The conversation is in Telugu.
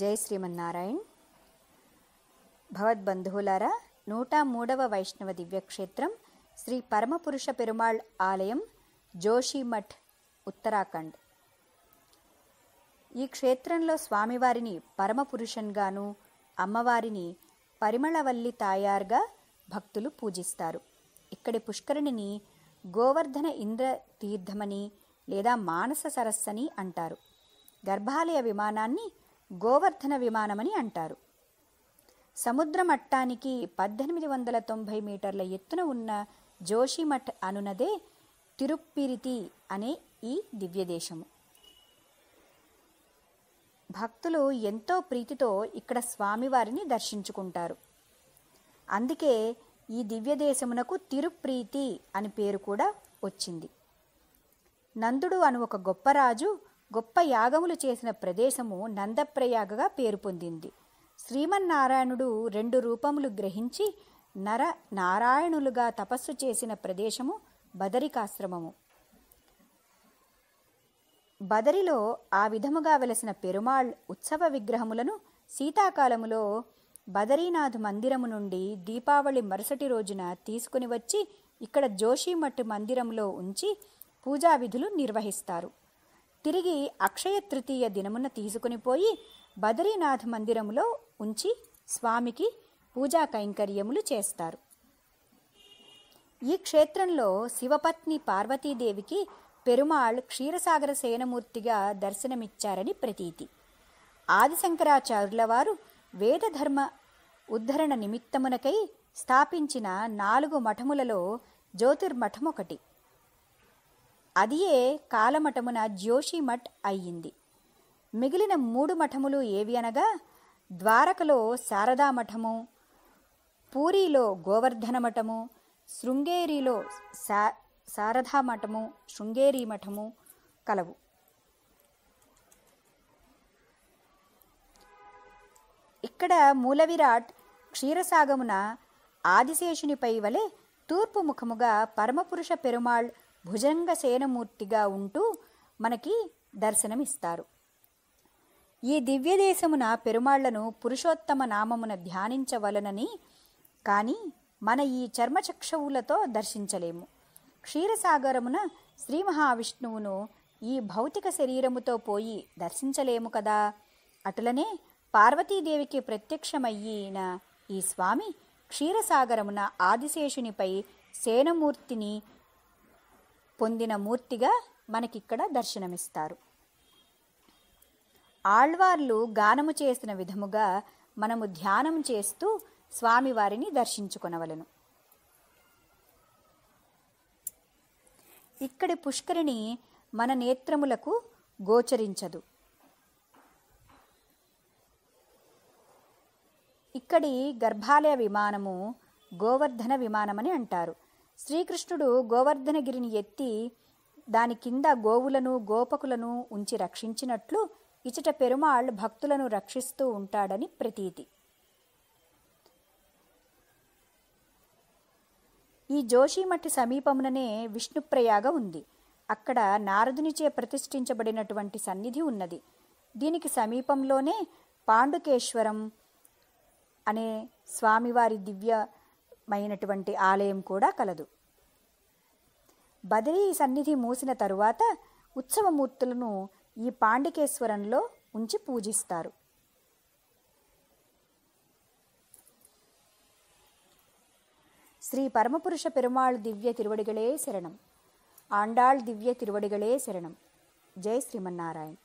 జై శ్రీమన్నారాయణ్ భవద్బంధువులారా నూట మూడవ వైష్ణవ దివ్యక్షేత్రం శ్రీ పరమపురుష పెరుమాళ్ ఆలయం జోషిమఠ్ ఉత్తరాఖండ్ ఈ క్షేత్రంలో స్వామివారిని పరమపురుషన్గాను అమ్మవారిని పరిమళవల్లి తాయార్గా భక్తులు పూజిస్తారు ఇక్కడి పుష్కరిణిని గోవర్ధన ఇంద్ర తీర్థమని లేదా మానస సరస్సని అంటారు గర్భాలయ విమానాన్ని గోవర్ధన విమానమని అంటారు సముద్ర మట్టానికి పద్దెనిమిది వందల తొంభై మీటర్ల ఎత్తున ఉన్న జోషిమఠ్ అనునదే తిరుప్పిరితి అనే ఈ దివ్యదేశము భక్తులు ఎంతో ప్రీతితో ఇక్కడ స్వామివారిని దర్శించుకుంటారు అందుకే ఈ దివ్యదేశమునకు తిరుప్రీతి అని పేరు కూడా వచ్చింది నందుడు అను ఒక గొప్ప రాజు గొప్ప యాగములు చేసిన ప్రదేశము నందప్రయాగగా పేరు పొందింది శ్రీమన్నారాయణుడు రెండు రూపములు గ్రహించి నర నారాయణులుగా తపస్సు చేసిన ప్రదేశము బదరికాశ్రమము బదరిలో ఆ విధముగా వెలసిన పెరుమాళ్ ఉత్సవ విగ్రహములను శీతాకాలములో బదరీనాథ్ మందిరము నుండి దీపావళి మరుసటి రోజున తీసుకుని వచ్చి ఇక్కడ జోషిమఠ్ మందిరంలో ఉంచి పూజా విధులు నిర్వహిస్తారు తిరిగి అక్షయ తృతీయ దినమున తీసుకుని పోయి బదరీనాథ్ మందిరములో ఉంచి స్వామికి పూజా కైంకర్యములు చేస్తారు ఈ క్షేత్రంలో శివపత్ని పార్వతీదేవికి పెరుమాళ్ క్షీరసాగర సేనమూర్తిగా దర్శనమిచ్చారని ప్రతీతి ఆదిశంకరాచార్యుల వారు వేదధర్మ ఉద్ధరణ నిమిత్తమునకై స్థాపించిన నాలుగు మఠములలో జ్యోతిర్మఠం ఒకటి అదియే కాలమఠమున జ్యోషిమఠ్ అయ్యింది మిగిలిన మూడు మఠములు ఏవి అనగా ద్వారకలో శారదామఠము పూరిలో గోవర్ధన మఠము శృంగేరిలో శా శారదామఠము శృంగేరి మఠము కలవు ఇక్కడ మూలవిరాట్ క్షీరసాగమున ఆదిశేషునిపై వలె తూర్పు ముఖముగా పరమపురుష పెరుమాళ్ భుజంగ సేనమూర్తిగా ఉంటూ మనకి దర్శనమిస్తారు ఈ దివ్యదేశమున పెరుమాళ్లను పురుషోత్తమ నామమున ధ్యానించవలనని కానీ మన ఈ చర్మచక్షవులతో దర్శించలేము క్షీరసాగరమున శ్రీ మహావిష్ణువును ఈ భౌతిక శరీరముతో పోయి దర్శించలేము కదా అటులనే పార్వతీదేవికి ప్రత్యక్షమయ్యిన ఈ స్వామి క్షీరసాగరమున ఆదిశేషునిపై సేనమూర్తిని పొందిన మూర్తిగా మనకిక్కడ దర్శనమిస్తారు ఆళ్వార్లు గానము చేసిన విధముగా మనము ధ్యానం చేస్తూ స్వామివారిని దర్శించుకునవలను ఇక్కడి పుష్కరిణి మన నేత్రములకు గోచరించదు ఇక్కడి గర్భాలయ విమానము గోవర్ధన విమానమని అంటారు శ్రీకృష్ణుడు గోవర్ధనగిరిని ఎత్తి దాని కింద గోవులను గోపకులను ఉంచి రక్షించినట్లు ఇచట పెరుమాళ్ భక్తులను రక్షిస్తూ ఉంటాడని ప్రతీతి ఈ జోషిమఠి సమీపముననే విష్ణుప్రయాగ ఉంది అక్కడ నారదునిచే ప్రతిష్ఠించబడినటువంటి సన్నిధి ఉన్నది దీనికి సమీపంలోనే పాండుకేశ్వరం అనే స్వామివారి దివ్య మైనటువంటి ఆలయం కూడా కలదు బదిలీ సన్నిధి మూసిన తరువాత ఉత్సవమూర్తులను ఈ పాండికేశ్వరంలో ఉంచి పూజిస్తారు శ్రీ పరమపురుష పెరుమాళ్ దివ్య తిరువడిగలే శరణం ఆండాళ్ దివ్య తిరువడిగలే శరణం జై శ్రీమన్నారాయణ